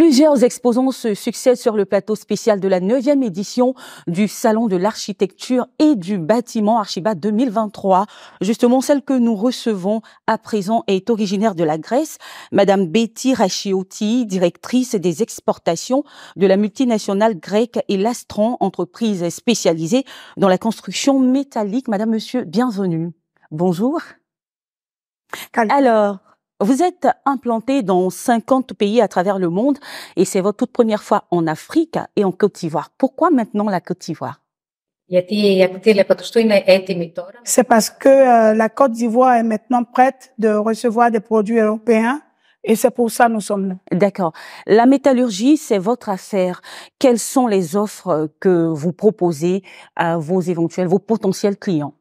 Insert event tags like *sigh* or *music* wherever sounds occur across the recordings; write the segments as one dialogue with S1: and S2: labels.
S1: Plusieurs exposants se succèdent sur le plateau spécial de la 9e édition du Salon de l'architecture et du bâtiment Archiba 2023. Justement, celle que nous recevons à présent est originaire de la Grèce, Madame Betty Rachioti, directrice des exportations de la multinationale grecque Elastron, entreprise spécialisée dans la construction métallique. Madame, monsieur, bienvenue. Bonjour. Alors, vous êtes implanté dans 50 pays à travers le monde et c'est votre toute première fois en Afrique et en Côte d'Ivoire. Pourquoi maintenant la Côte d'Ivoire c'est parce que euh, la Côte d'Ivoire est maintenant prête de recevoir des produits européens et c'est pour ça que nous sommes là. D'accord. La métallurgie, c'est votre affaire. Quelles sont les offres que vous proposez à vos éventuels, vos potentiels clients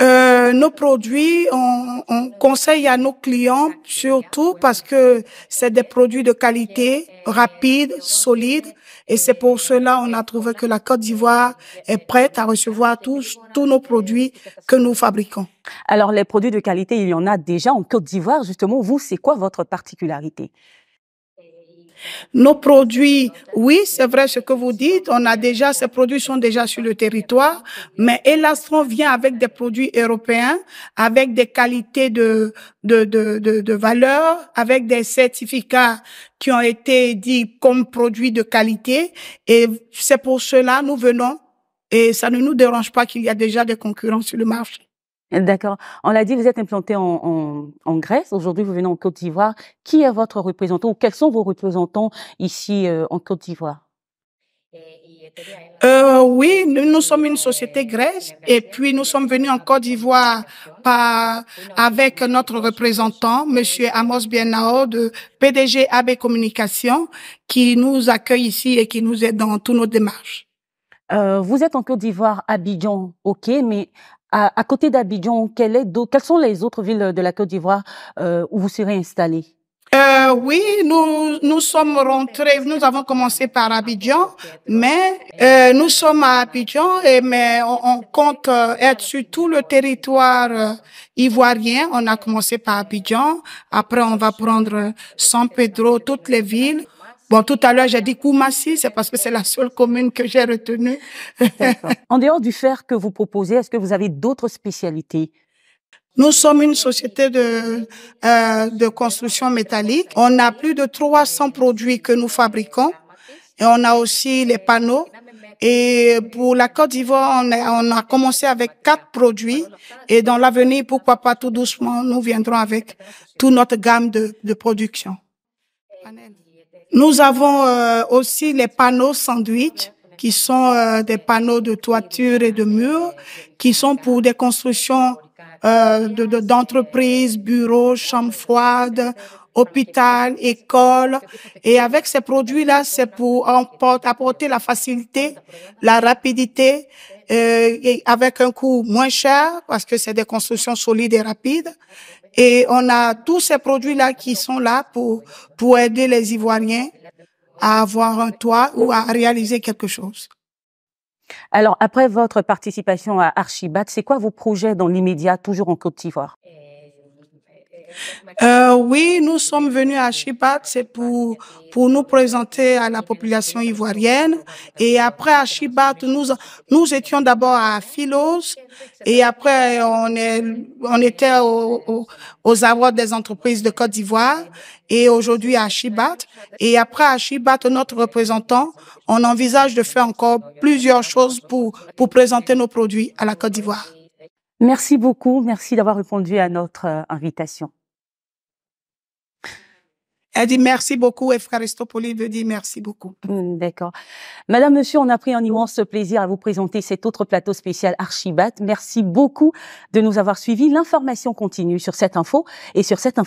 S2: euh, nos produits, on, on, conseille à nos clients surtout parce que c'est des produits de qualité, rapides, solides. Et c'est pour cela on a
S1: trouvé que la Côte d'Ivoire est prête à recevoir tous, tous nos produits que nous fabriquons. Alors les produits de qualité, il y en a déjà en Côte d'Ivoire. Justement, vous, c'est quoi votre particularité
S2: nos produits, oui, c'est vrai ce que vous dites. On a déjà, ces produits sont déjà sur le territoire. Mais Elastron vient avec des produits européens, avec des qualités de, de, de, de, valeur, avec des certificats qui ont été dits comme produits de qualité. Et c'est
S1: pour cela, nous venons et ça ne nous dérange pas qu'il y a déjà des concurrents sur le marché. D'accord. On l'a dit, vous êtes implanté en, en, Grèce. Aujourd'hui, vous venez en Côte d'Ivoire. Qui est votre représentant ou quels sont vos représentants ici euh, en Côte d'Ivoire
S2: euh, oui, nous, sommes une société grèce et puis nous sommes venus en Côte d'Ivoire par, avec notre représentant, Monsieur Amos Biennao de PDG AB Communication, qui nous accueille ici et qui nous aide dans toutes nos démarches.
S1: Euh, vous êtes en Côte d'Ivoire, Abidjan, ok, mais à, à côté d'Abidjan, quelles sont les autres villes de la Côte d'Ivoire euh, où vous serez installés euh, oui, nous nous sommes rentrés. Nous avons commencé par Abidjan, mais
S2: euh, nous sommes à Abidjan et mais on, compte être sur tout le territoire ivoirien. On a commencé par Abidjan. Après, on va prendre San Pedro, toutes les villes. Bon, tout à l'heure, j'ai dit Koumassi, c'est parce que c'est la seule commune que
S1: j'ai retenue. *laughs* en dehors du fer que vous proposez, est-ce que vous avez d'autres spécialités nous sommes une société de, euh, de construction métallique.
S2: On a plus de 300 produits que nous fabriquons et on a aussi les panneaux. Et pour la Côte d'Ivoire, on a, on a commencé avec quatre produits et dans l'avenir, pourquoi pas tout doucement, nous viendrons avec toute notre gamme de, de production. Nous avons euh, aussi les panneaux sandwich qui sont euh, des panneaux de toiture et de murs qui sont pour des constructions euh, d'entreprises, de, bureaux, chambres froides, hôpital, école. Et avec ces produits-là, c'est pour apporter la facilité, la rapidité, euh, et avec un coût moins cher, parce que c'est des constructions solides et rapides. Et on a tous ces produits-là qui sont là pour, pour aider les Ivoiriens à avoir un toit ou à réaliser quelque chose.
S1: Alors, après votre participation à Archibat, c'est quoi vos projets dans l'immédiat, toujours en Côte d'Ivoire oui, nous sommes venus à
S2: Chibat c'est pour, pour nous présenter à la population ivoirienne. Et après, à Chibat, nous, nous étions d'abord à Philos. Et après, on, est, on était aux avoirs des entreprises de Côte d'Ivoire. Et aujourd'hui, à Chibat. Et après, à Chibat, notre représentant, on envisage de faire encore plusieurs choses pour, pour présenter nos produits à la Côte d'Ivoire.
S1: Merci beaucoup. Merci d'avoir répondu à notre invitation. Elle dit merci beaucoup. Efkaristopoli veut dire merci beaucoup. Mm, d'accord. Madame, monsieur, on a pris un immense plaisir à vous présenter cet autre plateau spécial Archibat. Merci beaucoup de nous avoir suivis. L'information continue sur cette info et sur cette